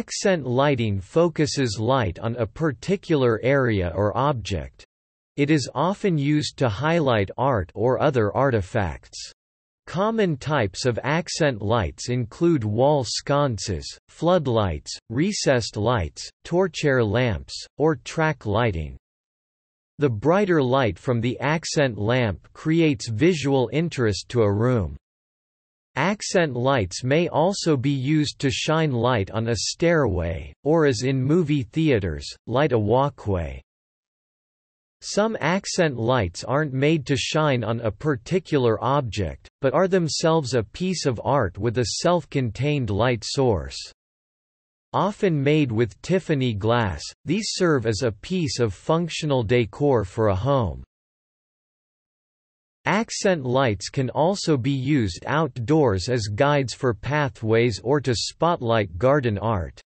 Accent lighting focuses light on a particular area or object. It is often used to highlight art or other artifacts. Common types of accent lights include wall sconces, floodlights, recessed lights, torchair lamps, or track lighting. The brighter light from the accent lamp creates visual interest to a room. Accent lights may also be used to shine light on a stairway, or as in movie theaters, light a walkway. Some accent lights aren't made to shine on a particular object, but are themselves a piece of art with a self-contained light source. Often made with Tiffany glass, these serve as a piece of functional decor for a home. Accent lights can also be used outdoors as guides for pathways or to spotlight garden art.